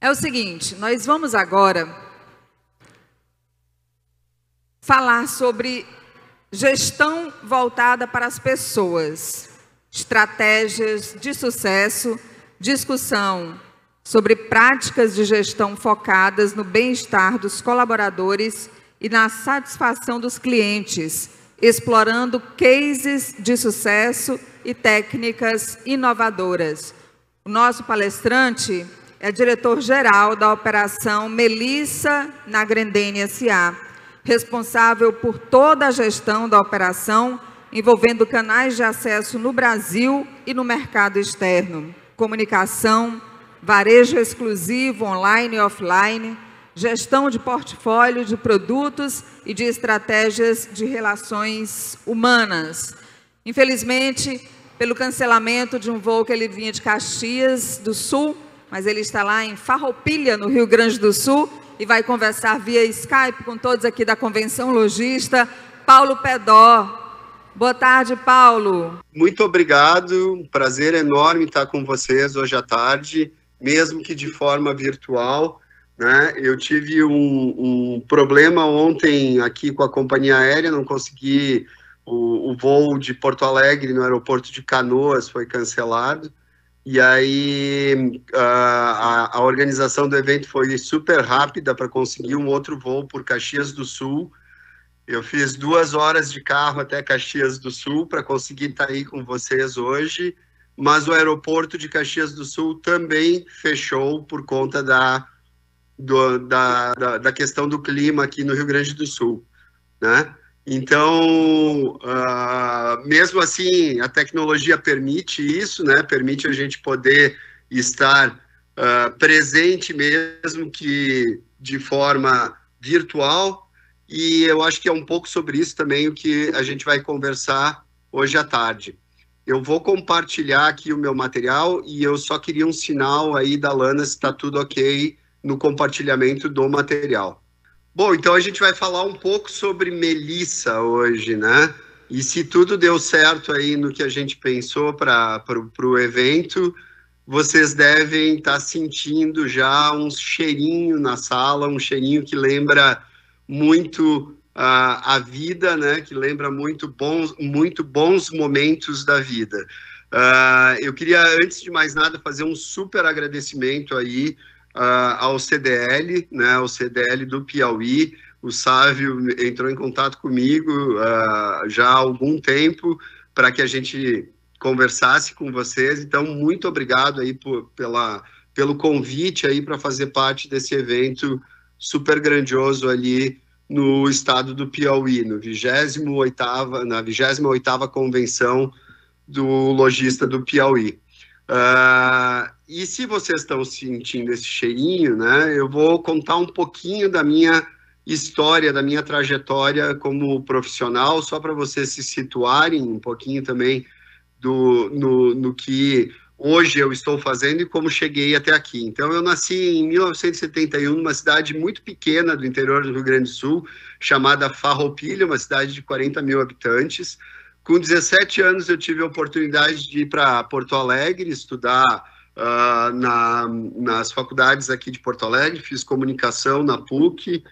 É o seguinte, nós vamos agora falar sobre gestão voltada para as pessoas, estratégias de sucesso, discussão sobre práticas de gestão focadas no bem-estar dos colaboradores e na satisfação dos clientes, explorando cases de sucesso e técnicas inovadoras. O nosso palestrante é diretor-geral da Operação Melissa na Grendene S.A., responsável por toda a gestão da operação envolvendo canais de acesso no Brasil e no mercado externo, comunicação, varejo exclusivo online e offline, gestão de portfólio de produtos e de estratégias de relações humanas. Infelizmente, pelo cancelamento de um voo que ele vinha de Caxias do Sul, mas ele está lá em Farroupilha, no Rio Grande do Sul, e vai conversar via Skype com todos aqui da Convenção Logista, Paulo Pedó. Boa tarde, Paulo. Muito obrigado, um prazer enorme estar com vocês hoje à tarde, mesmo que de forma virtual. Né? Eu tive um, um problema ontem aqui com a companhia aérea, não consegui o, o voo de Porto Alegre no aeroporto de Canoas, foi cancelado. E aí a, a, organização do evento foi super rápida para conseguir um outro voo por Caxias do Sul. Eu fiz duas horas de carro até Caxias do Sul para conseguir estar aí com vocês hoje. Mas o aeroporto de Caxias do Sul também fechou por conta da, do, da, da, da questão do clima aqui no Rio Grande do Sul, né? Então, uh, mesmo assim, a tecnologia permite isso, né? Permite a gente poder estar uh, presente mesmo que de forma virtual. E eu acho que é um pouco sobre isso também o que a gente vai conversar hoje à tarde. Eu vou compartilhar aqui o meu material e eu só queria um sinal aí da Lana se está tudo ok no compartilhamento do material. Bom, então a gente vai falar um pouco sobre Melissa hoje, né? E se tudo deu certo aí no que a gente pensou para o evento, vocês devem estar tá sentindo já um cheirinho na sala, um cheirinho que lembra muito uh, a vida, né? Que lembra muito bons, muito bons momentos da vida. Uh, eu queria, antes de mais nada, fazer um super agradecimento aí uh, ao CDL, né, ao CDL do Piauí. O Sávio entrou em contato comigo uh, já há algum tempo para que a gente conversasse com vocês. Então, muito obrigado aí por, pela, pelo convite aí para fazer parte desse evento super grandioso ali no estado do Piauí, no 28 na 28ª convenção do lojista do Piauí. Uh, e se vocês estão sentindo esse cheirinho, né, eu vou contar um pouquinho da minha história, da minha trajetória como profissional, só para vocês se situarem um pouquinho também do, no, no que hoje eu estou fazendo e como cheguei até aqui. Então, eu nasci em 1971 numa cidade muito pequena do interior do Rio Grande do Sul, chamada Farroupilha, uma cidade de 40 mil habitantes. Com 17 anos, eu tive a oportunidade de ir para Porto Alegre estudar uh, na, nas faculdades aqui de Porto Alegre, fiz comunicação na PUC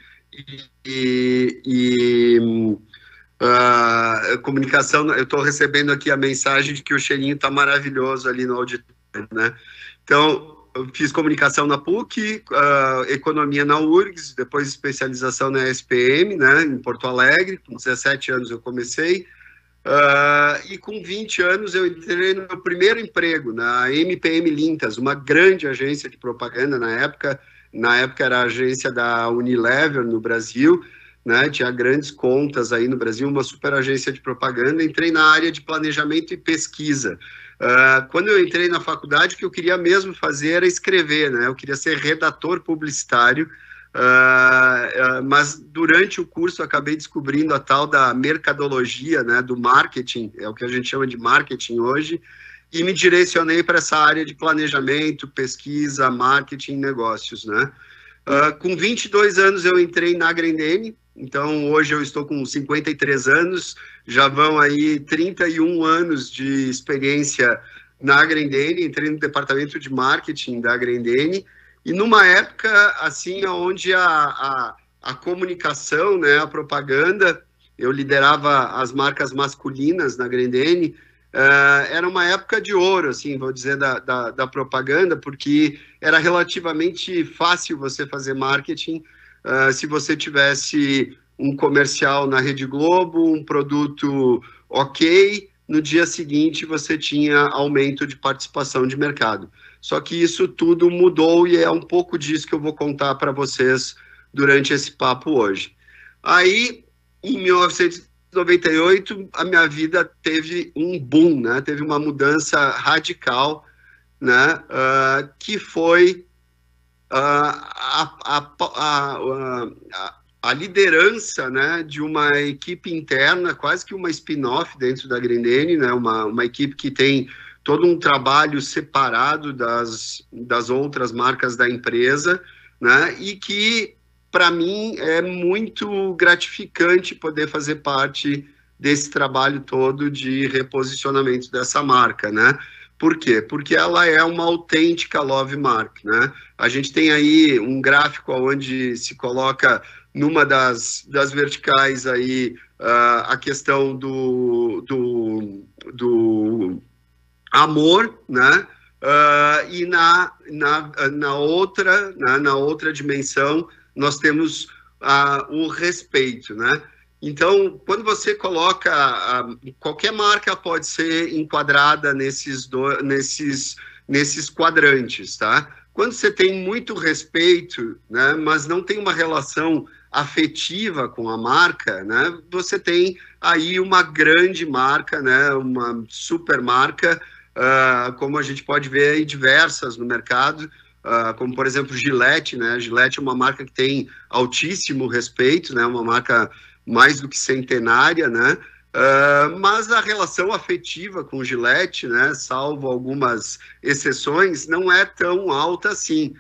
e. e uh, comunicação, eu estou recebendo aqui a mensagem de que o cheirinho está maravilhoso ali no auditório, né? Então, fiz comunicação na PUC, uh, economia na URGS, depois especialização na SPM, né, em Porto Alegre, com 17 anos eu comecei, Uh, e com 20 anos eu entrei no meu primeiro emprego na MPM Lintas, uma grande agência de propaganda na época. Na época era a agência da Unilever no Brasil, né? Tinha grandes contas aí no Brasil, uma super agência de propaganda. Entrei na área de planejamento e pesquisa. Uh, quando eu entrei na faculdade, o que eu queria mesmo fazer era escrever, né? Eu queria ser redator publicitário Uh, uh, mas durante o curso acabei descobrindo a tal da mercadologia, né, do marketing, é o que a gente chama de marketing hoje, e me direcionei para essa área de planejamento, pesquisa, marketing, negócios, né. Uh, com 22 anos eu entrei na Grendene, então hoje eu estou com 53 anos, já vão aí 31 anos de experiência na Grendene, entrei no departamento de marketing da Grendene, e numa época, assim, onde a, a, a comunicação, né, a propaganda, eu liderava as marcas masculinas na Grandene uh, era uma época de ouro, assim, vou dizer, da, da, da, propaganda, porque era relativamente fácil você fazer marketing uh, se você tivesse um comercial na Rede Globo, um produto ok, no dia seguinte você tinha aumento de participação de mercado. Só que isso tudo mudou e é um pouco disso que eu vou contar para vocês durante esse papo hoje. Aí, em 1998, a minha vida teve um boom, né? teve uma mudança radical, né? Uh, que foi uh, a, a, a, a liderança né, de uma equipe interna, quase que uma spin-off dentro da Grindene né, uma, uma equipe que tem todo um trabalho separado das, das outras marcas da empresa, né, e que, para mim, é muito gratificante poder fazer parte desse trabalho todo de reposicionamento dessa marca, né? Por quê? Porque ela é uma autêntica love mark, né? A gente tem aí um gráfico onde se coloca numa das, das verticais aí uh, a questão do, do, do amor, né? Uh, e na, na, na outra, né? na outra dimensão, nós temos uh, o respeito, né? Então, quando você coloca a, qualquer marca pode ser enquadrada nesses do, nesses nesses quadrantes, tá? Quando você tem muito respeito, né, mas não tem uma relação afetiva com a marca, né, você tem aí uma grande marca, né, uma super marca, uh, como a gente pode ver diversas no mercado, Uh, como por exemplo Gillette, né? Gillette é uma marca que tem altíssimo respeito, né? Uma marca mais do que centenária, né? Uh, mas a relação afetiva com Gillette, né, salvo algumas exceções, não é tão alta assim.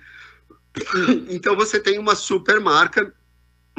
Então você tem uma super marca,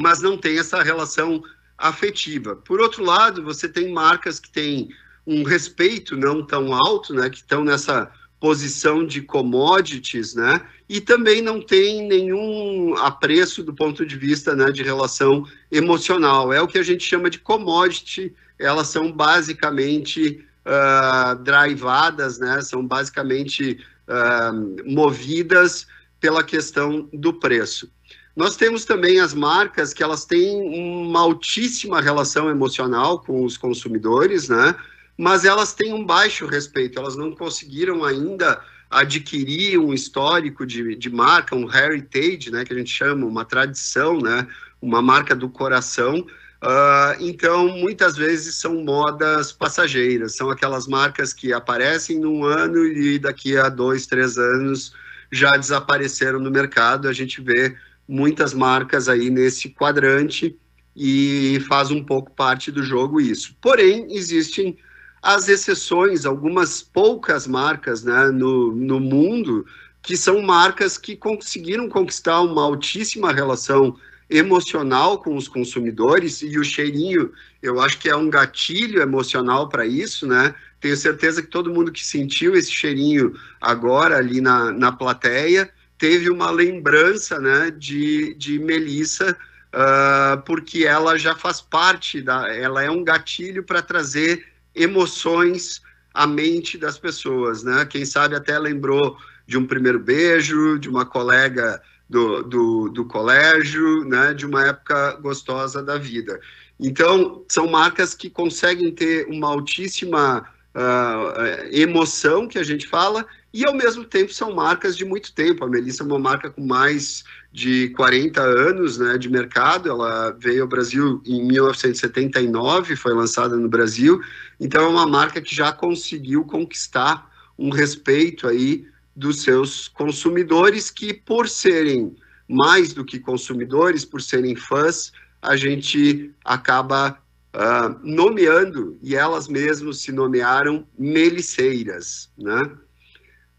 mas não tem essa relação afetiva. Por outro lado, você tem marcas que têm um respeito não tão alto, né, que estão nessa posição de commodities, né? E também não tem nenhum apreço do ponto de vista né, de relação emocional. É o que a gente chama de commodity. Elas são basicamente uh, drivadas, né? São basicamente uh, movidas pela questão do preço. Nós temos também as marcas que elas têm uma altíssima relação emocional com os consumidores, né? mas elas têm um baixo respeito, elas não conseguiram ainda adquirir um histórico de, de marca, um heritage, né, que a gente chama, uma tradição, né, uma marca do coração. Uh, então, muitas vezes são modas passageiras, são aquelas marcas que aparecem num ano e daqui a dois, três anos já desapareceram no mercado. A gente vê muitas marcas aí nesse quadrante e faz um pouco parte do jogo isso. Porém, existem as exceções, algumas poucas marcas né, no, no mundo, que são marcas que conseguiram conquistar uma altíssima relação emocional com os consumidores e o cheirinho, eu acho que é um gatilho emocional para isso, né? Tenho certeza que todo mundo que sentiu esse cheirinho agora ali na, na plateia teve uma lembrança, né, de, de Melissa, uh, porque ela já faz parte da, ela é um gatilho para trazer emoções à mente das pessoas, né? Quem sabe até lembrou de um primeiro beijo, de uma colega do, do, do colégio, né? De uma época gostosa da vida. Então, são marcas que conseguem ter uma altíssima uh, emoção, que a gente fala, e ao mesmo tempo são marcas de muito tempo. A Melissa é uma marca com mais de 40 anos né, de mercado, ela veio ao Brasil em 1979, foi lançada no Brasil, então é uma marca que já conseguiu conquistar um respeito aí dos seus consumidores que por serem mais do que consumidores, por serem fãs, a gente acaba uh, nomeando, e elas mesmas se nomearam meliceiras, né?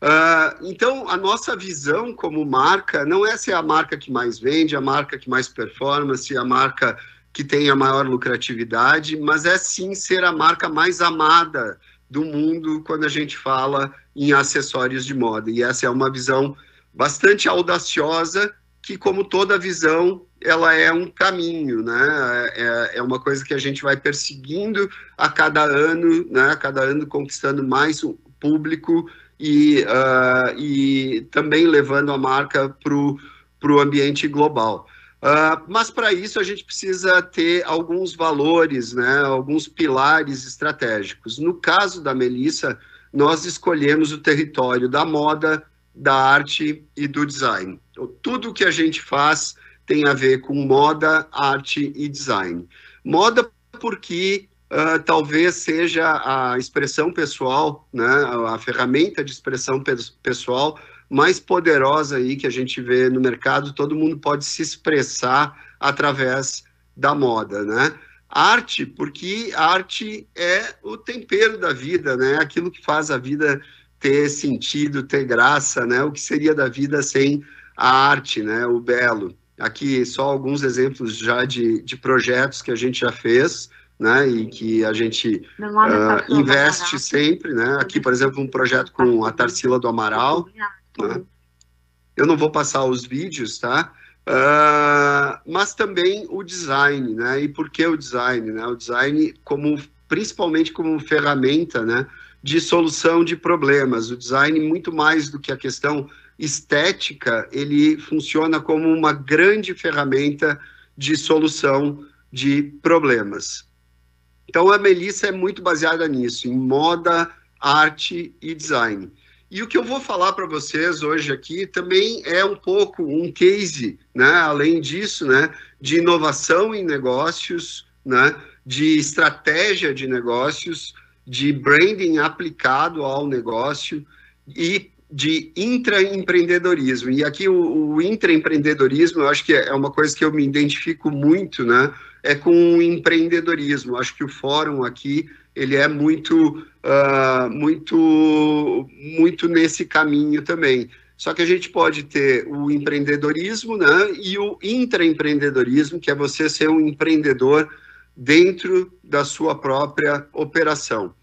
Uh, então, a nossa visão como marca não é ser é a marca que mais vende, a marca que mais performa, é a marca que tem a maior lucratividade, mas é sim ser a marca mais amada do mundo quando a gente fala em acessórios de moda. E essa é uma visão bastante audaciosa, que, como toda visão, ela é um caminho, né? É, é, é uma coisa que a gente vai perseguindo a cada ano, né? A cada ano conquistando mais público e, uh, e também levando a marca para o ambiente global. Uh, mas para isso a gente precisa ter alguns valores, né, alguns pilares estratégicos. No caso da Melissa, nós escolhemos o território da moda, da arte e do design. Então, tudo que a gente faz tem a ver com moda, arte e design. Moda porque Uh, talvez seja a expressão pessoal, né, a ferramenta de expressão pe pessoal mais poderosa aí que a gente vê no mercado. Todo mundo pode se expressar através da moda, né? Arte, porque arte é o tempero da vida, né? Aquilo que faz a vida ter sentido, ter graça, né? O que seria da vida sem a arte, né? O belo. Aqui só alguns exemplos já de, de projetos que a gente já fez né, e que a gente uh, investe sempre, né, aqui, por exemplo, um projeto com a Tarsila do Amaral, né? eu não vou passar os vídeos, tá, uh, mas também o design, né, e por que o design, né, o design como, principalmente como ferramenta, né, de solução de problemas, o design muito mais do que a questão estética, ele funciona como uma grande ferramenta de solução de problemas. Então a Melissa é muito baseada nisso, em moda, arte e design. E o que eu vou falar para vocês hoje aqui também é um pouco um case, né? Além disso, né, de inovação em negócios, né, de estratégia de negócios, de branding aplicado ao negócio e de intraempreendedorismo. E aqui o, o intraempreendedorismo, eu acho que é uma coisa que eu me identifico muito, né? é com o empreendedorismo. Acho que o fórum aqui ele é muito, uh, muito, muito nesse caminho também. Só que a gente pode ter o empreendedorismo né, e o intraempreendedorismo, que é você ser um empreendedor dentro da sua própria operação.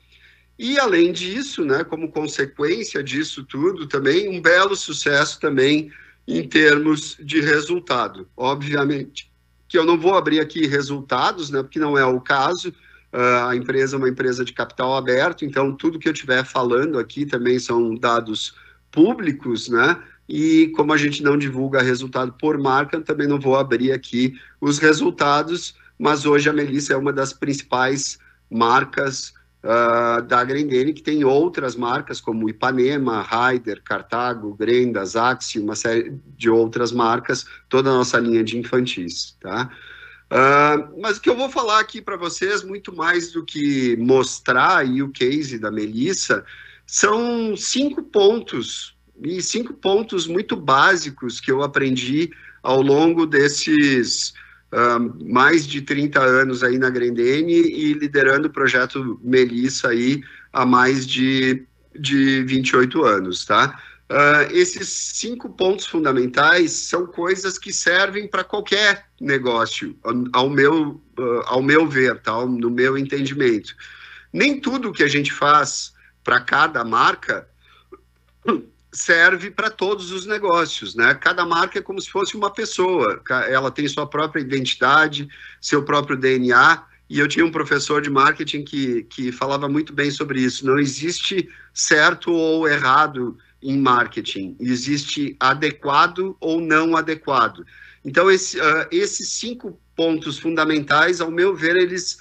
E além disso, né, como consequência disso tudo também, um belo sucesso também em termos de resultado. Obviamente, que eu não vou abrir aqui resultados, né, porque não é o caso. Uh, a empresa é uma empresa de capital aberto, então tudo que eu estiver falando aqui também são dados públicos, né? E como a gente não divulga resultado por marca, também não vou abrir aqui os resultados, mas hoje a Melissa é uma das principais marcas uh, da Grendene, que tem outras marcas como Ipanema, Raider, Cartago, Grenda, Axi, uma série de outras marcas, toda a nossa linha de infantis, tá? Uh, mas o que eu vou falar aqui para vocês, muito mais do que mostrar aí o case da Melissa, são cinco pontos, e cinco pontos muito básicos que eu aprendi ao longo desses mais de 30 anos aí na Grendene e liderando o projeto Melissa aí há mais de, de 28 anos, tá? Uh, esses cinco pontos fundamentais são coisas que servem para qualquer negócio, ao meu, uh, ao meu ver, tá? no meu entendimento. Nem tudo que a gente faz para cada marca serve para todos os negócios, né? Cada marca é como se fosse uma pessoa, ela tem sua própria identidade, seu próprio DNA. E eu tinha um professor de marketing que, que falava muito bem sobre isso. Não existe certo ou errado em marketing, existe adequado ou não adequado. Então, esse, uh, esses cinco pontos fundamentais, ao meu ver, eles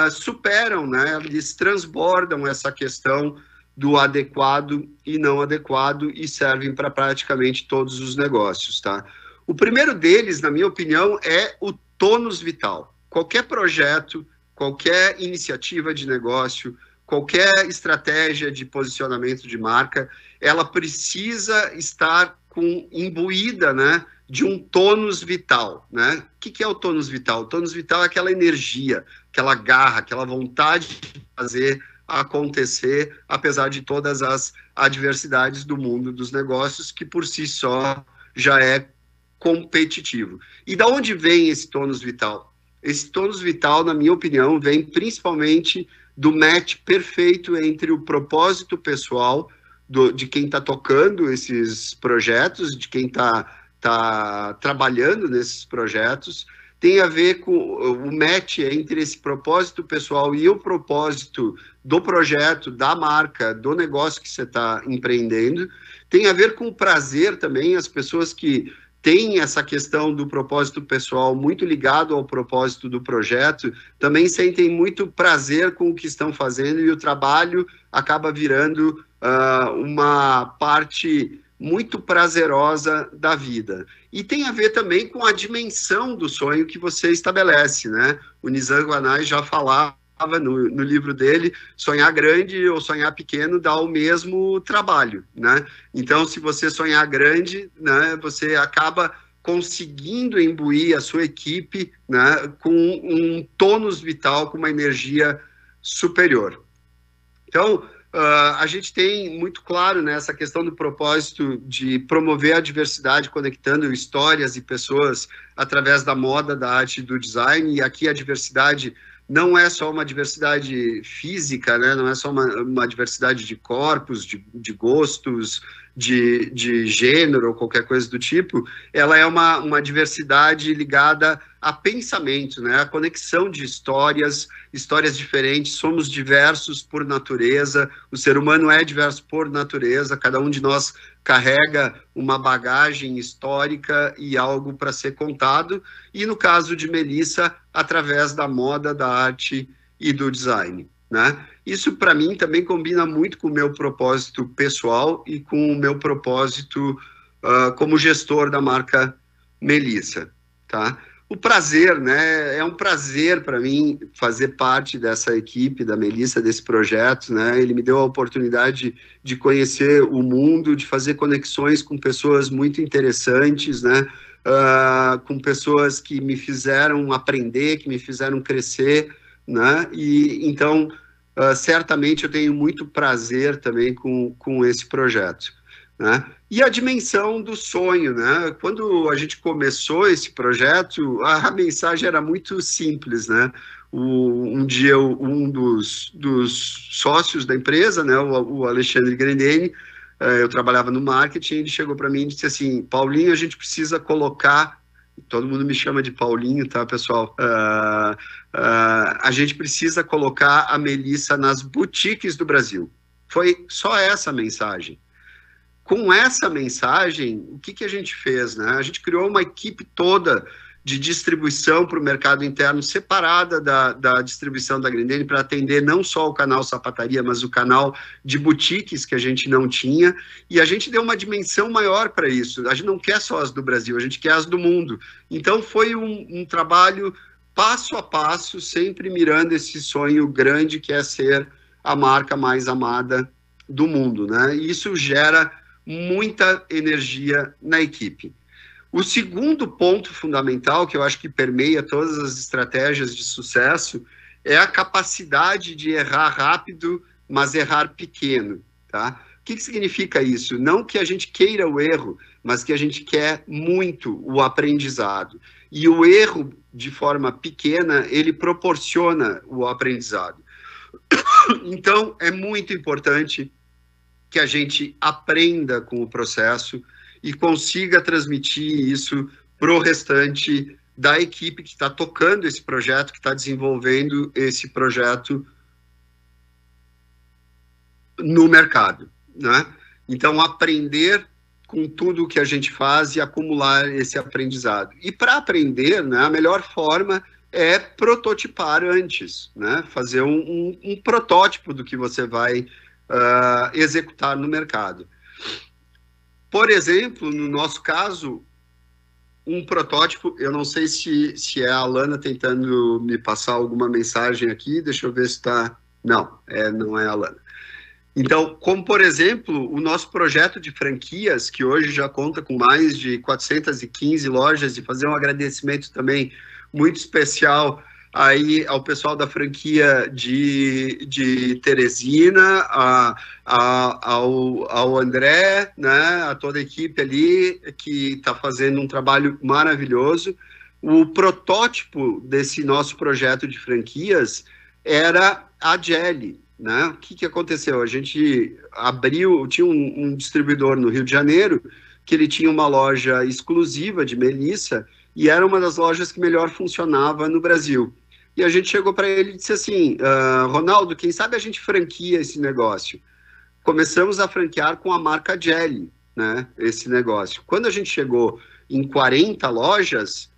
uh, superam, né? eles transbordam essa questão do adequado e não adequado e servem para praticamente todos os negócios, tá? O primeiro deles, na minha opinião, é o tônus vital. Qualquer projeto, qualquer iniciativa de negócio, qualquer estratégia de posicionamento de marca, ela precisa estar com imbuída, né, de um tônus vital, né? O que, que é o tônus vital? O tônus vital é aquela energia, aquela garra, aquela vontade de fazer acontecer, apesar de todas as adversidades do mundo dos negócios, que por si só já é competitivo. E da onde vem esse tônus vital? Esse tônus vital, na minha opinião, vem principalmente do match perfeito entre o propósito pessoal do, de quem está tocando esses projetos, de quem está tá trabalhando nesses projetos, tem a ver com o match é entre esse propósito pessoal e o propósito do projeto, da marca, do negócio que você está empreendendo. Tem a ver com o prazer também, as pessoas que têm essa questão do propósito pessoal muito ligado ao propósito do projeto, também sentem muito prazer com o que estão fazendo e o trabalho acaba virando uh, uma parte muito prazerosa da vida. E tem a ver também com a dimensão do sonho que você estabelece, né? O Nizam Guanais já falava no, no, livro dele, sonhar grande ou sonhar pequeno dá o mesmo trabalho, né? Então, se você sonhar grande, né, você acaba conseguindo imbuir a sua equipe né, com um tônus vital, com uma energia superior. Então, Uh, a gente tem muito claro né, essa questão do propósito de promover a diversidade, conectando histórias e pessoas através da moda, da arte e do design. E aqui a diversidade não é só uma diversidade física, né, não é só uma, uma diversidade de corpos, de, de gostos, de, de gênero ou qualquer coisa do tipo, ela é uma, uma diversidade ligada a pensamento, né? a conexão de histórias, histórias diferentes, somos diversos por natureza, o ser humano é diverso por natureza, cada um de nós carrega uma bagagem histórica e algo para ser contado, e no caso de Melissa, através da moda, da arte e do design. Né? Isso para mim também combina muito com o meu propósito pessoal e com o meu propósito uh, como gestor da marca Melissa, tá? O prazer, né? É um prazer para mim fazer parte dessa equipe da Melissa desse projeto, né? Ele me deu a oportunidade de conhecer o mundo, de fazer conexões com pessoas muito interessantes, né? Uh, com pessoas que me fizeram aprender, que me fizeram crescer, né? E então uh, certamente eu tenho muito prazer também com, com esse projeto. Né? E a dimensão do sonho, né? Quando a gente começou esse projeto, a, a mensagem era muito simples, né? O, um dia um dos, dos, sócios da empresa, né, o, o Alexandre Grendene, eh, eu trabalhava no marketing, ele chegou para mim e disse assim, Paulinho, a gente precisa colocar todo mundo me chama de Paulinho, tá, pessoal? Uh, uh, a gente precisa colocar a Melissa nas boutiques do Brasil. Foi só essa a mensagem. Com essa mensagem, o que, que a gente fez? Né? A gente criou uma equipe toda de distribuição para o mercado interno separada da, da distribuição da Grendene para atender não só o canal sapataria, mas o canal de boutiques que a gente não tinha. E a gente deu uma dimensão maior para isso. A gente não quer só as do Brasil, a gente quer as do mundo. Então foi um, um trabalho passo a passo, sempre mirando esse sonho grande que é ser a marca mais amada do mundo, né? E isso gera muita energia na equipe. O segundo ponto fundamental, que eu acho que permeia todas as estratégias de sucesso, é a capacidade de errar rápido, mas errar pequeno. Tá? O que, que significa isso? Não que a gente queira o erro, mas que a gente quer muito o aprendizado. E o erro, de forma pequena, ele proporciona o aprendizado. Então, é muito importante que a gente aprenda com o processo, e consiga transmitir isso para o restante da equipe que está tocando esse projeto, que está desenvolvendo esse projeto no mercado, né? Então, aprender com tudo o que a gente faz e acumular esse aprendizado. E para aprender, né, a melhor forma é prototipar antes, né? Fazer um, um, um protótipo do que você vai uh, executar no mercado. Por exemplo, no nosso caso, um protótipo, eu não sei se, se é a Alana tentando me passar alguma mensagem aqui, deixa eu ver se está... Não, é, não é a Alana. Então, como por exemplo, o nosso projeto de franquias, que hoje já conta com mais de 415 lojas, e fazer um agradecimento também muito especial aí ao pessoal da franquia de, de Teresina, a, a, ao, ao André, né, a toda a equipe ali que está fazendo um trabalho maravilhoso. O protótipo desse nosso projeto de franquias era a Jelly. Né? O que, que aconteceu? A gente abriu, tinha um, um distribuidor no Rio de Janeiro que ele tinha uma loja exclusiva de Melissa e era uma das lojas que melhor funcionava no Brasil. E a gente chegou para ele e disse assim: ah, Ronaldo, quem sabe a gente franquia esse negócio? Começamos a franquear com a marca Jelly, né? Esse negócio. Quando a gente chegou em 40 lojas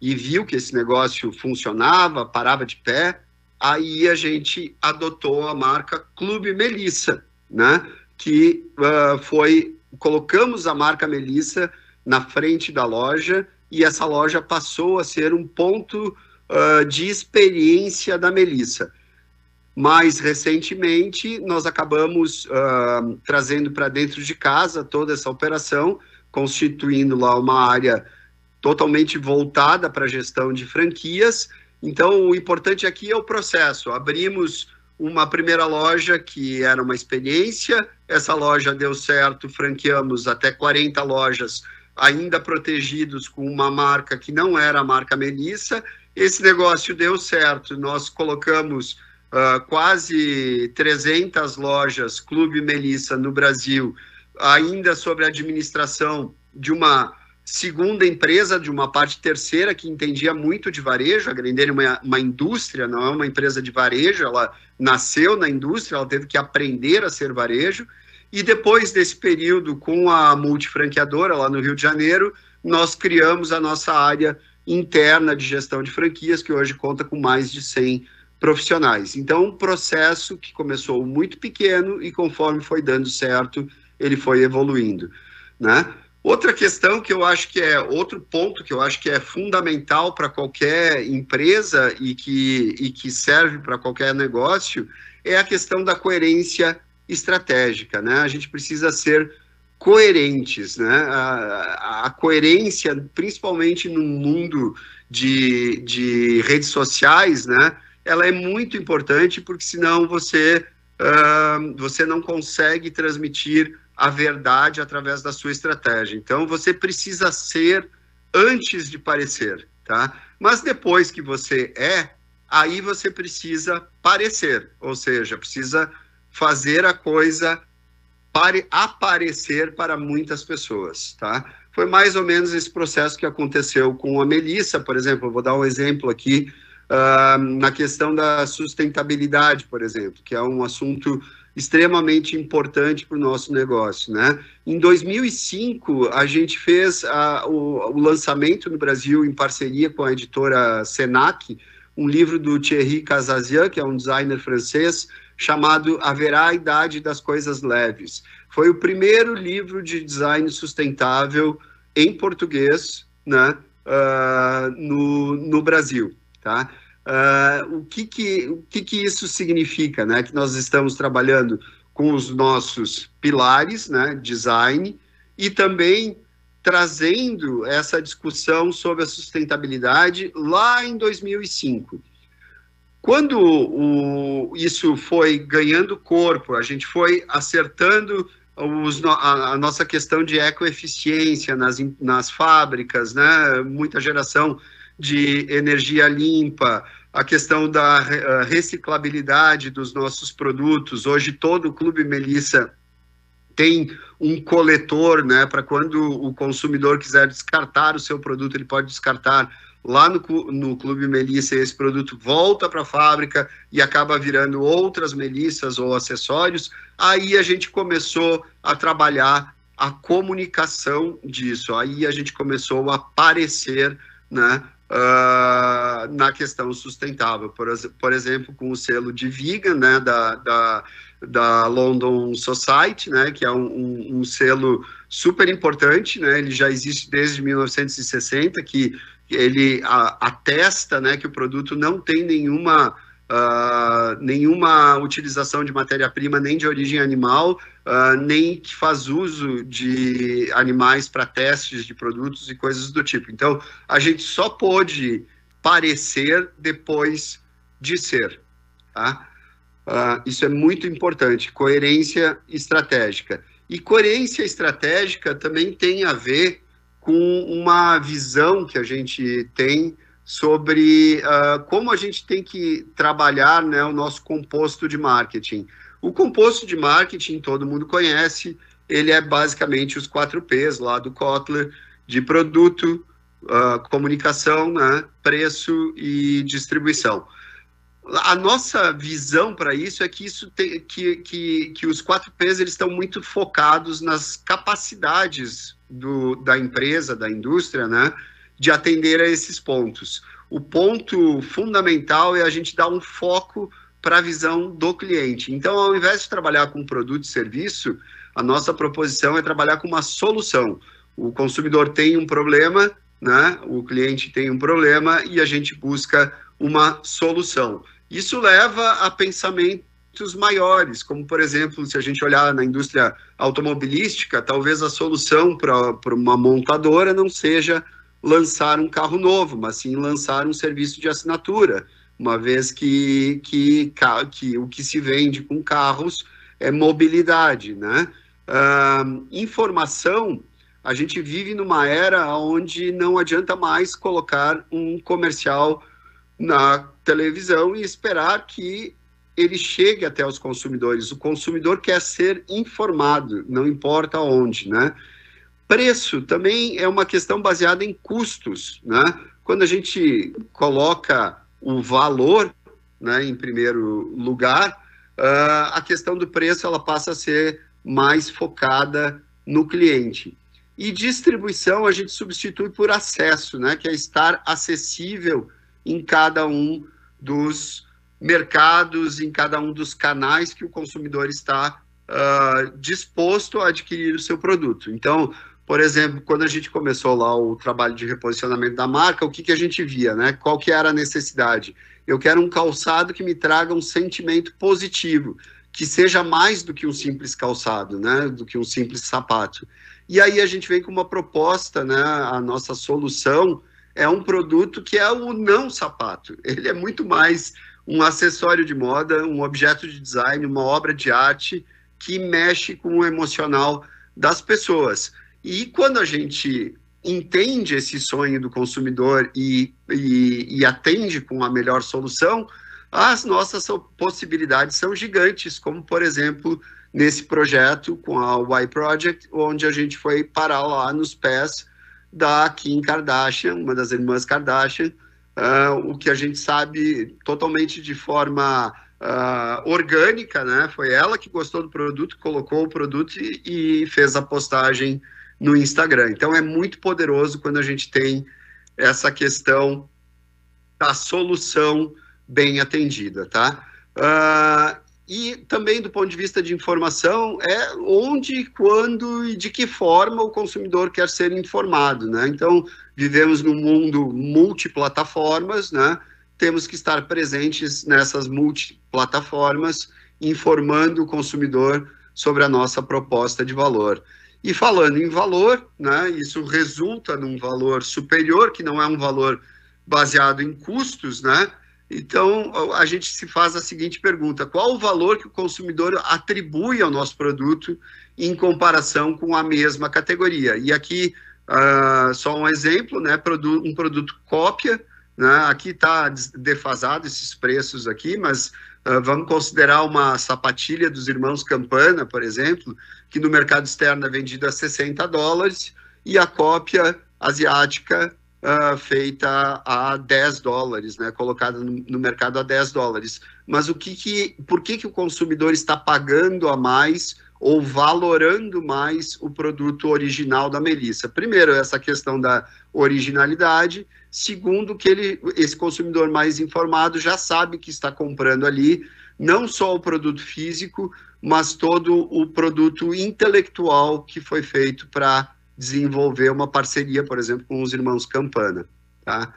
e viu que esse negócio funcionava, parava de pé, aí a gente adotou a marca Clube Melissa, né? Que uh, foi colocamos a marca Melissa na frente da loja e essa loja passou a ser um ponto uh, de experiência da Melissa. Mais recentemente, nós acabamos uh, trazendo para dentro de casa toda essa operação, constituindo lá uma área totalmente voltada para a gestão de franquias. Então, o importante aqui é o processo. Abrimos uma primeira loja que era uma experiência, essa loja deu certo, franqueamos até 40 lojas, ainda protegidos com uma marca que não era a marca Melissa, esse negócio deu certo. Nós colocamos uh, quase 300 lojas Clube Melissa no Brasil, ainda sob a administração de uma segunda empresa, de uma parte terceira que entendia muito de varejo. A Grendene é uma, uma indústria, não é uma empresa de varejo. Ela nasceu na indústria, ela teve que aprender a ser varejo. E depois desse período com a multifranqueadora lá no Rio de Janeiro, nós criamos a nossa área interna de gestão de franquias, que hoje conta com mais de 100 profissionais. Então, um processo que começou muito pequeno e conforme foi dando certo, ele foi evoluindo, né? Outra questão que eu acho que é outro ponto que eu acho que é fundamental para qualquer empresa e que, e que serve para qualquer negócio é a questão da coerência estratégica, né? A gente precisa ser coerentes, né? A, a, coerência, principalmente no mundo de, de redes sociais, né? Ela é muito importante porque senão você uh, você não consegue transmitir a verdade através da sua estratégia. Então você precisa ser antes de parecer, tá? Mas depois que você é, aí você precisa parecer, ou seja, precisa fazer a coisa pare, aparecer para muitas pessoas, tá? Foi mais ou menos esse processo que aconteceu com a Melissa, por exemplo. Eu vou dar um exemplo aqui uh, na questão da sustentabilidade, por exemplo, que é um assunto extremamente importante para o nosso negócio, né? Em 2005, a gente fez a, o, o, lançamento no Brasil, em parceria com a editora Senac, um livro do Thierry Casazian, que é um designer francês, chamado Haverá a Idade das Coisas Leves. Foi o primeiro livro de design sustentável em português né, uh, no, no Brasil. Tá? Uh, o, que, que, o que, que isso significa? Né? Que nós estamos trabalhando com os nossos pilares, né, design, e também trazendo essa discussão sobre a sustentabilidade lá em 2005. Quando o, isso foi ganhando corpo, a gente foi acertando os, a, a, nossa questão de ecoeficiência nas, nas fábricas, né? muita geração de energia limpa, a questão da eh, reciclabilidade dos nossos produtos. Hoje, todo o Clube Melissa tem um coletor né, para quando o consumidor quiser descartar o seu produto, ele pode descartar lá no, no Clube Melissa, esse produto volta para a fábrica e acaba virando outras melissas ou acessórios, aí a gente começou a trabalhar a comunicação disso, aí a gente começou a aparecer né, uh, na questão sustentável, por, por, exemplo, com o selo de viga né, da, da, da London Society, né, que é um, um, um selo super importante, né, ele já existe desde 1960, que ele atesta né, que o produto não tem nenhuma, uh, nenhuma utilização de matéria-prima, nem de origem animal, uh, nem que faz uso de animais para testes de produtos e coisas do tipo. Então, a gente só pode parecer depois de ser. Tá? Uh, isso é muito importante, coerência estratégica. E coerência estratégica também tem a ver com uma visão que a gente tem sobre uh, como a gente tem que trabalhar né, o nosso composto de marketing. O composto de marketing, todo mundo conhece, ele é basicamente os quatro P's lá do Kotler, de produto, uh, comunicação, né, preço e distribuição. A nossa visão para isso é que, isso tem, que, que, que os quatro P's eles estão muito focados nas capacidades do, da empresa, da indústria, né, de atender a esses pontos. O ponto fundamental é a gente dar um foco para a visão do cliente. Então, ao invés de trabalhar com produto e serviço, a nossa proposição é trabalhar com uma solução. O consumidor tem um problema, né? o cliente tem um problema e a gente busca uma solução. Isso leva a pensamento maiores, como por exemplo, se a gente olhar na indústria automobilística, talvez a solução para uma montadora não seja lançar um carro novo, mas sim lançar um serviço de assinatura, uma vez que, que, que o que se vende com carros é mobilidade, né? Uh, informação, a gente vive numa era onde não adianta mais colocar um comercial na televisão e esperar que ele chegue até os consumidores. O consumidor quer ser informado, não importa onde, né? Preço também é uma questão baseada em custos, né? Quando a gente coloca o valor, né, em primeiro lugar, uh, a questão do preço ela passa a ser mais focada no cliente. E distribuição a gente substitui por acesso, né, que é estar acessível em cada um dos mercados, em cada um dos canais que o consumidor está uh, disposto a adquirir o seu produto. Então, por exemplo, quando a gente começou lá o trabalho de reposicionamento da marca, o que, que a gente via, né? Qual que era a necessidade? Eu quero um calçado que me traga um sentimento positivo, que seja mais do que um simples calçado, né? Do que um simples sapato. E aí a gente vem com uma proposta, né? A nossa solução é um produto que é o não sapato. Ele é muito mais um acessório de moda, um objeto de design, uma obra de arte que mexe com o emocional das pessoas. E quando a gente entende esse sonho do consumidor e, e, e atende com a melhor solução, as nossas possibilidades são gigantes, como por exemplo nesse projeto com a Y Project, onde a gente foi parar lá nos pés da Kim Kardashian, uma das irmãs Kardashian, uh, o que a gente sabe totalmente de forma uh, orgânica, né? Foi ela que gostou do produto, colocou o produto e, e fez a postagem no Instagram. Então é muito poderoso quando a gente tem essa questão da solução bem atendida, tá? Uh, e também do ponto de vista de informação, é onde, quando e de que forma o consumidor quer ser informado, né? Então, vivemos num mundo multiplataformas, né? Temos que estar presentes nessas multiplataformas, informando o consumidor sobre a nossa proposta de valor. E falando em valor, né, isso resulta num valor superior, que não é um valor baseado em custos, né? Então, a gente se faz a seguinte pergunta: qual o valor que o consumidor atribui ao nosso produto em comparação com a mesma categoria? E aqui, uh, só um exemplo: né, um produto cópia. Né, aqui está defasado esses preços aqui, mas uh, vamos considerar uma sapatilha dos irmãos Campana, por exemplo, que no mercado externo é vendida a 60 dólares e a cópia asiática uh, feita a 10 dólares, né, colocada no, no, mercado a 10 dólares. Mas o que, que por que, que o consumidor está pagando a mais ou valorando mais o produto original da Melissa? Primeiro, essa questão da originalidade. Segundo, que ele, esse consumidor mais informado já sabe que está comprando ali não só o produto físico, mas todo o produto intelectual que foi feito para desenvolver uma parceria, por exemplo, com os irmãos Campana, tá?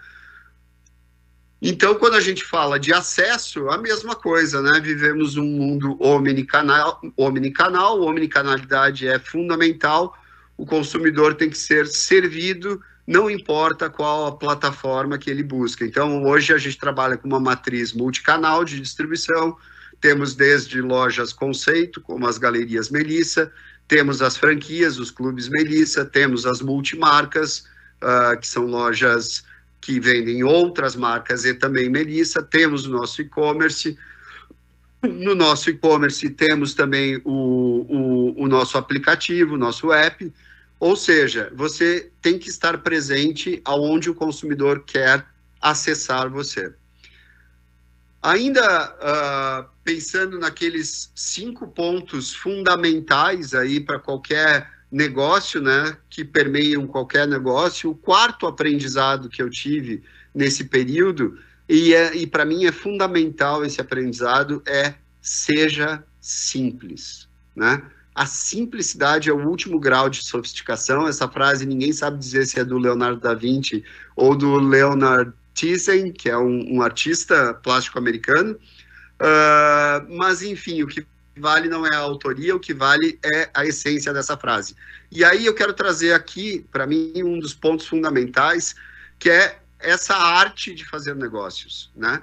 Então, quando a gente fala de acesso, a mesma coisa, né? Vivemos um mundo omnicanal, omnicanal, omnicanalidade é fundamental. O consumidor tem que ser servido, não importa qual a plataforma que ele busca. Então, hoje a gente trabalha com uma matriz multicanal de distribuição. Temos desde lojas conceito, como as galerias Melissa, temos as franquias, os clubes Melissa, temos as multimarcas, uh, que são lojas que vendem outras marcas e também Melissa, temos o nosso e-commerce. No nosso e-commerce temos também o, o, o nosso aplicativo, o nosso app, ou seja, você tem que estar presente aonde o consumidor quer acessar você. Ainda uh, pensando naqueles cinco pontos fundamentais aí para qualquer negócio, né, que permeiam qualquer negócio, o quarto aprendizado que eu tive nesse período, e, é, e para mim é fundamental esse aprendizado, é seja simples, né? A simplicidade é o último grau de sofisticação. Essa frase ninguém sabe dizer se é do Leonardo da Vinci ou do Leonard Thyssen, que é um, um artista plástico americano. Uh, mas, enfim, o que vale não é a autoria, o que vale é a essência dessa frase. E aí eu quero trazer aqui, para mim, um dos pontos fundamentais, que é essa arte de fazer negócios, né?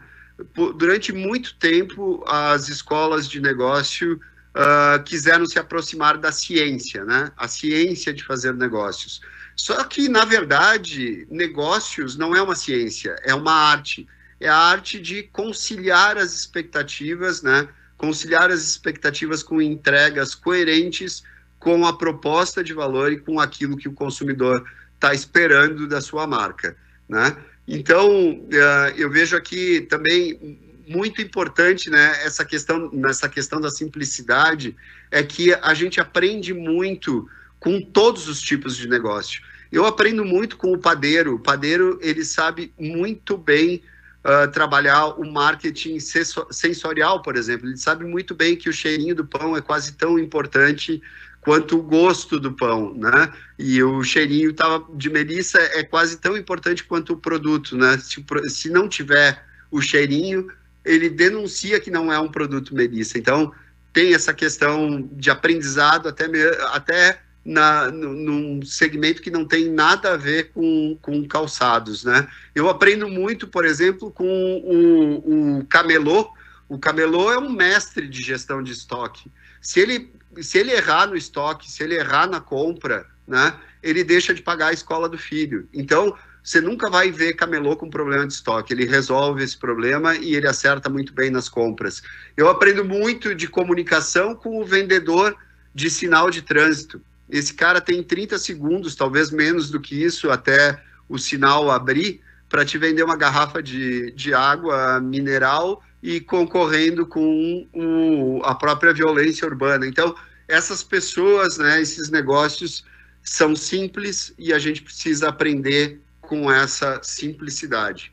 Durante muito tempo, as escolas de negócio uh, quiseram se aproximar da ciência, né? A ciência de fazer negócios. Só que, na verdade, negócios não é uma ciência, é uma arte. É a arte de conciliar as expectativas, né? conciliar as expectativas com entregas coerentes com a proposta de valor e com aquilo que o consumidor está esperando da sua marca. Né? Então, eh, eu vejo aqui também muito importante, né, essa questão, nessa questão da simplicidade, é que a gente aprende muito com todos os tipos de negócio. Eu aprendo muito com o padeiro. O padeiro ele sabe muito bem uh, trabalhar o marketing sensorial, por exemplo. Ele sabe muito bem que o cheirinho do pão é quase tão importante quanto o gosto do pão, né? E o cheirinho tava, tá, de melissa é quase tão importante quanto o produto, né? Se, se não tiver o cheirinho, ele denuncia que não é um produto melissa. Então, tem essa questão de aprendizado até, até na, num segmento que não tem nada a ver com, com calçados, né? Eu aprendo muito, por exemplo, com o, o camelô. O camelô é um mestre de gestão de estoque. Se ele, se ele errar no estoque, se ele errar na compra, né, ele deixa de pagar a escola do filho. Então, você nunca vai ver camelô com problema de estoque. Ele resolve esse problema e ele acerta muito bem nas compras. Eu aprendo muito de comunicação com o vendedor de sinal de trânsito esse cara tem 30 segundos, talvez menos do que isso, até o sinal abrir, para te vender uma garrafa de, de água mineral e concorrendo com o, a própria violência urbana. Então, essas pessoas, né, esses negócios são simples e a gente precisa aprender com essa simplicidade.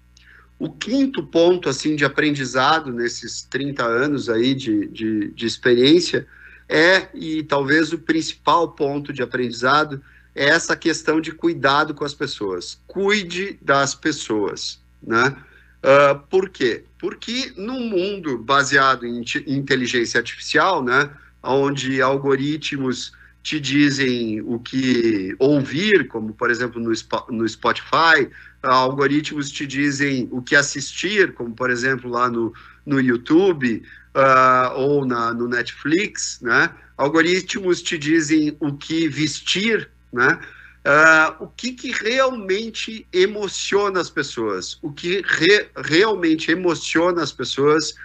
O quinto ponto assim de aprendizado nesses 30 anos aí de, de, de experiência é, e talvez o principal ponto de aprendizado, é essa questão de cuidado com as pessoas. Cuide das pessoas, né? Uh, por quê? Porque no mundo baseado em inteligência artificial, né, onde algoritmos te dizem o que ouvir, como por exemplo no, no Spotify, algoritmos te dizem o que assistir, como por exemplo lá no, no YouTube, uh, ou na, no Netflix, né? Algoritmos te dizem o que vestir, né? Uh, o que, que realmente emociona as pessoas? O que re, realmente emociona as pessoas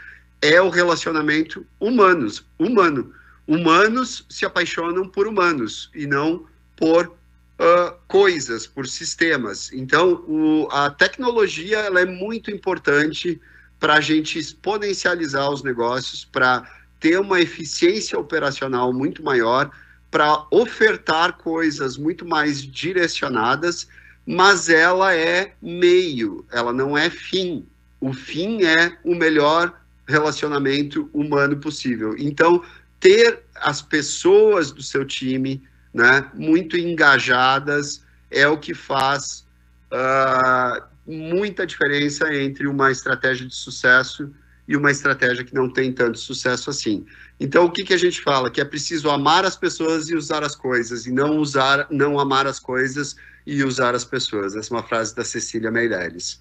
é o relacionamento humanos, humano. Humanos se apaixonam por humanos e não por uh, coisas, por sistemas. Então, o, a tecnologia ela é muito importante para a gente exponencializar os negócios, para ter uma eficiência operacional muito maior, para ofertar coisas muito mais direcionadas, mas ela é meio, ela não é fim. O fim é o melhor relacionamento humano possível. Então, ter as pessoas do seu time né, muito engajadas é o que faz uh, muita diferença entre uma estratégia de sucesso e uma estratégia que não tem tanto sucesso assim. Então, o que, que a gente fala? Que é preciso amar as pessoas e usar as coisas, e não usar, não amar as coisas e usar as pessoas. Essa é uma frase da Cecília Meirelles.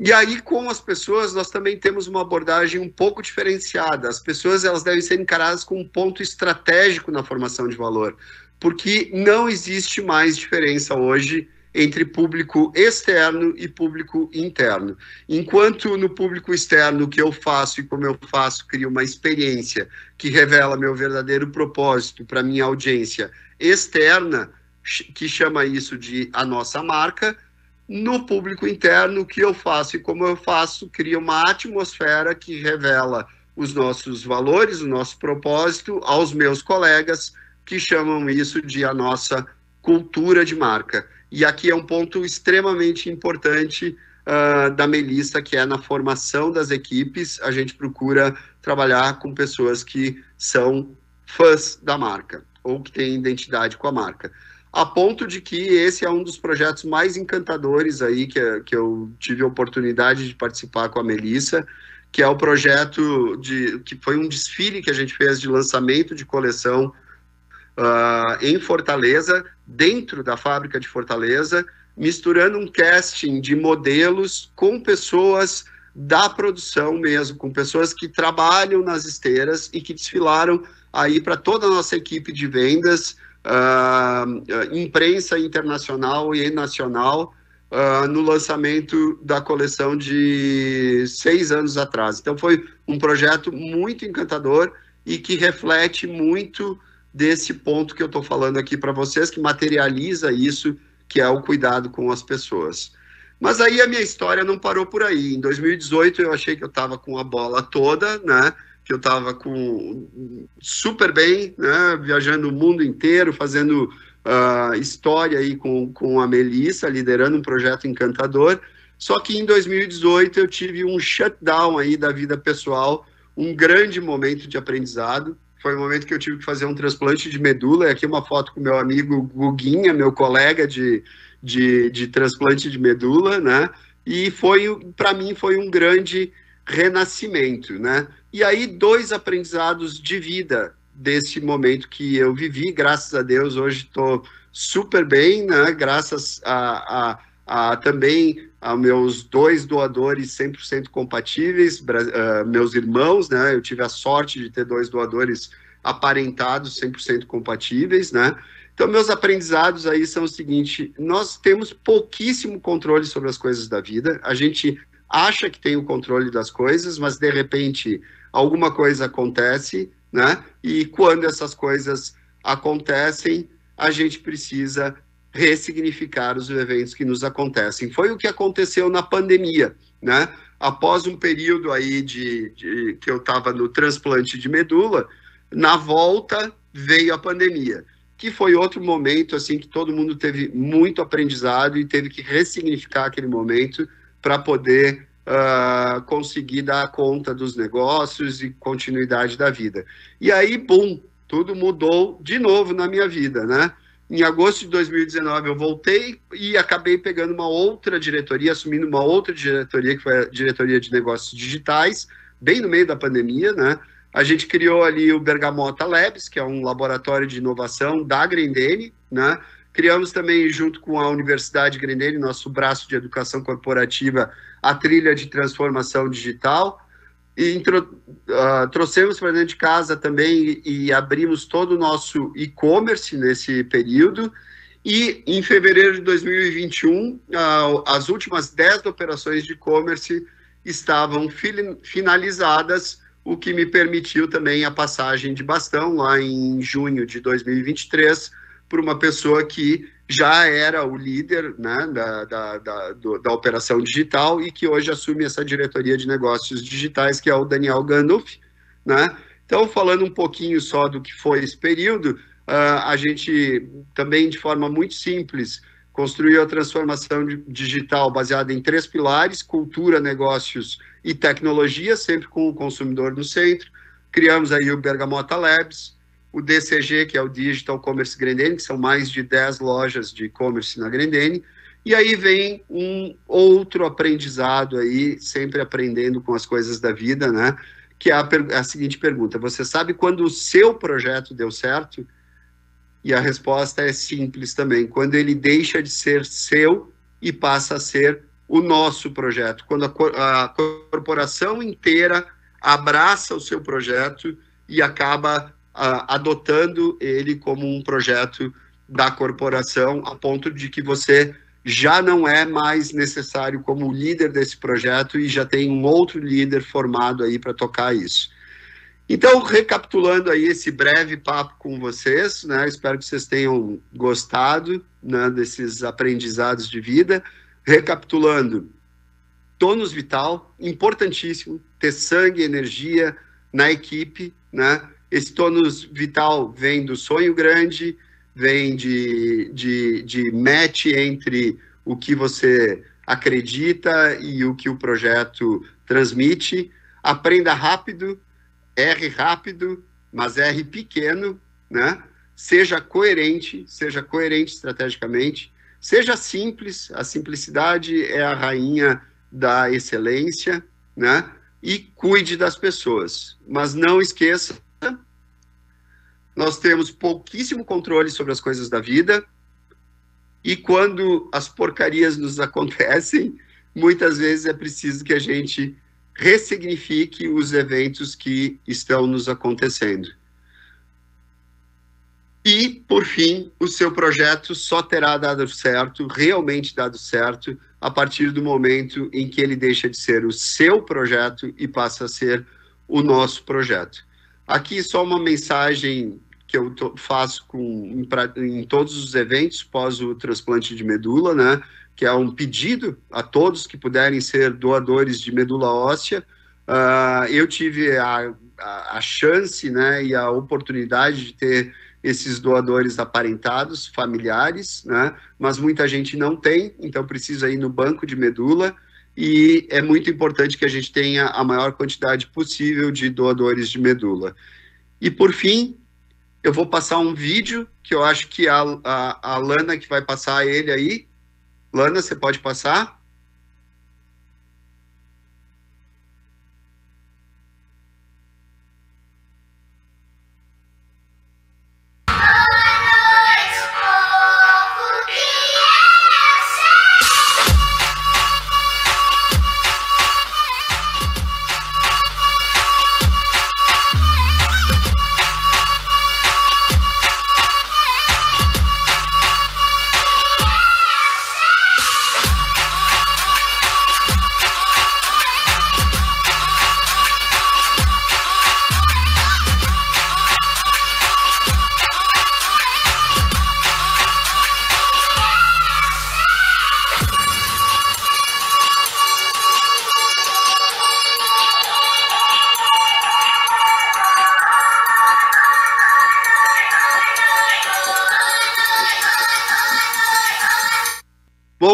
E aí, com as pessoas, nós também temos uma abordagem um pouco diferenciada. As pessoas elas devem ser encaradas com um ponto estratégico na formação de valor, porque não existe mais diferença hoje entre público externo e público interno. Enquanto no público externo, o que eu faço e como eu faço cria uma experiência que revela meu verdadeiro propósito para minha audiência externa, que chama isso de a nossa marca, no público interno, o que eu faço e como eu faço cria uma atmosfera que revela os nossos valores, o nosso propósito aos meus colegas que chamam isso de a nossa cultura de marca. E aqui é um ponto extremamente importante uh, da Melissa, que é na formação das equipes, a gente procura trabalhar com pessoas que são fãs da marca ou que têm identidade com a marca. A ponto de que esse é um dos projetos mais encantadores aí que, que eu tive a oportunidade de participar com a Melissa, que é o projeto de que foi um desfile que a gente fez de lançamento de coleção uh, em Fortaleza, dentro da fábrica de Fortaleza, misturando um casting de modelos com pessoas da produção mesmo, com pessoas que trabalham nas esteiras e que desfilaram aí para toda a nossa equipe de vendas, uh, imprensa internacional e nacional, uh, no lançamento da coleção de seis anos atrás. Então foi um projeto muito encantador e que reflete muito desse ponto que eu estou falando aqui para vocês, que materializa isso, que é o cuidado com as pessoas. Mas aí a minha história não parou por aí. Em 2018 eu achei que eu estava com a bola toda, né? Que eu estava com super bem, né? Viajando o mundo inteiro, fazendo uh, história aí com, com a Melissa, liderando um projeto encantador. Só que em 2018 eu tive um shutdown aí da vida pessoal, um grande momento de aprendizado foi o momento que eu tive que fazer um transplante de medula. E aqui uma foto com meu amigo Guguinha, meu colega de, de, de transplante de medula, né? E foi, para mim, foi um grande renascimento, né? E aí, dois aprendizados de vida desse momento que eu vivi, graças a Deus, hoje estou super bem, né? Graças a, a, a também a meus dois doadores 100% compatíveis, uh, meus irmãos, né? Eu tive a sorte de ter dois doadores aparentados 100% compatíveis, né? Então, meus aprendizados aí são o seguinte: nós temos pouquíssimo controle sobre as coisas da vida. A gente acha que tem o controle das coisas, mas de repente alguma coisa acontece, né? E quando essas coisas acontecem, a gente precisa ressignificar os eventos que nos acontecem. Foi o que aconteceu na pandemia, né? Após um período aí de, de que eu estava no transplante de medula, na volta veio a pandemia, que foi outro momento assim que todo mundo teve muito aprendizado e teve que ressignificar aquele momento para poder uh, conseguir dar conta dos negócios e continuidade da vida. E aí, bum, tudo mudou de novo na minha vida, né? Em agosto de 2019 eu voltei e acabei pegando uma outra diretoria, assumindo uma outra diretoria, que foi a diretoria de negócios digitais, bem no meio da pandemia, né? A gente criou ali o Bergamota Labs, que é um laboratório de inovação da Grendene, né? Criamos também, junto com a Universidade Grendene, nosso braço de educação corporativa, a trilha de transformação digital, e intro, uh, trouxemos para dentro de casa também e, e abrimos todo o nosso e-commerce nesse período. E em fevereiro de 2021, uh, ah, as últimas 10 operações de e-commerce estavam finalizadas, o que me permitiu também a passagem de bastão lá em junho de 2023 por uma pessoa que já era o líder né, da, da, da, da, operação digital e que hoje assume essa diretoria de negócios digitais, que é o Daniel Gandolf. Né? Então, falando um pouquinho só do que foi esse período, uh, a gente também, de forma muito simples, construiu a transformação digital baseada em três pilares: cultura, negócios e tecnologia, sempre com o consumidor no centro. Criamos aí o Bergamota Labs, o DCG, que é o Digital Commerce Grendene, que são mais de 10 lojas de e-commerce na Grendene, e aí vem um outro aprendizado aí, sempre aprendendo com as coisas da vida, né? Que é a, a, seguinte pergunta: você sabe quando o seu projeto deu certo? E a resposta é simples também: quando ele deixa de ser seu e passa a ser o nosso projeto, quando a, a corporação inteira abraça o seu projeto e acaba adotando ele como um projeto da corporação, a ponto de que você já não é mais necessário como líder desse projeto e já tem um outro líder formado aí para tocar isso. Então, recapitulando aí esse breve papo com vocês, né? Espero que vocês tenham gostado né, desses aprendizados de vida. Recapitulando, tônus vital, importantíssimo, ter sangue, energia na equipe, né? Esse tônus vital vem do sonho grande, vem de, de, de match entre o que você acredita e o que o projeto transmite. Aprenda rápido, erre rápido, mas erre pequeno, né? Seja coerente, seja coerente estrategicamente, seja simples, a simplicidade é a rainha da excelência, né? E cuide das pessoas, mas não esqueça nós temos pouquíssimo controle sobre as coisas da vida, e quando as porcarias nos acontecem, muitas vezes é preciso que a gente ressignifique os eventos que estão nos acontecendo. E, por fim, o seu projeto só terá dado certo, realmente dado certo, a partir do momento em que ele deixa de ser o seu projeto e passa a ser o nosso projeto. Aqui só uma mensagem que eu faço com, em, pra, em, todos os eventos pós o transplante de medula, né? Que é um pedido a todos que puderem ser doadores de medula óssea. Uh, eu tive a, a, a, chance, né, e a oportunidade de ter esses doadores aparentados, familiares, né? Mas muita gente não tem, então precisa ir no banco de medula e é muito importante que a gente tenha a maior quantidade possível de doadores de medula. E por fim, eu vou passar um vídeo que eu acho que a, a, a Lana que vai passar ele aí. Lana, você pode passar?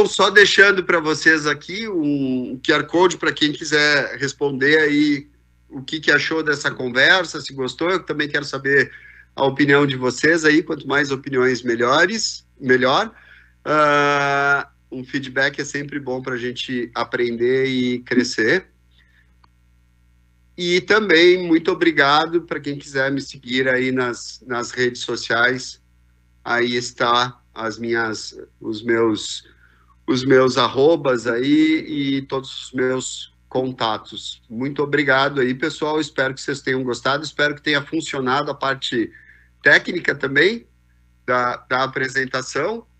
só deixando para vocês aqui um QR Code para quem quiser responder aí o que, que achou dessa conversa, se gostou. Eu também quero saber a opinião de vocês aí. Quanto mais opiniões, melhores, melhor. Uh, um feedback é sempre bom para a gente aprender e crescer. E também muito obrigado para quem quiser me seguir aí nas, nas redes sociais. Aí está as minhas, os meus os meus arrobas aí e todos os meus contatos. Muito obrigado aí, pessoal. Espero que vocês tenham gostado. Espero que tenha funcionado a parte técnica também da, da apresentação.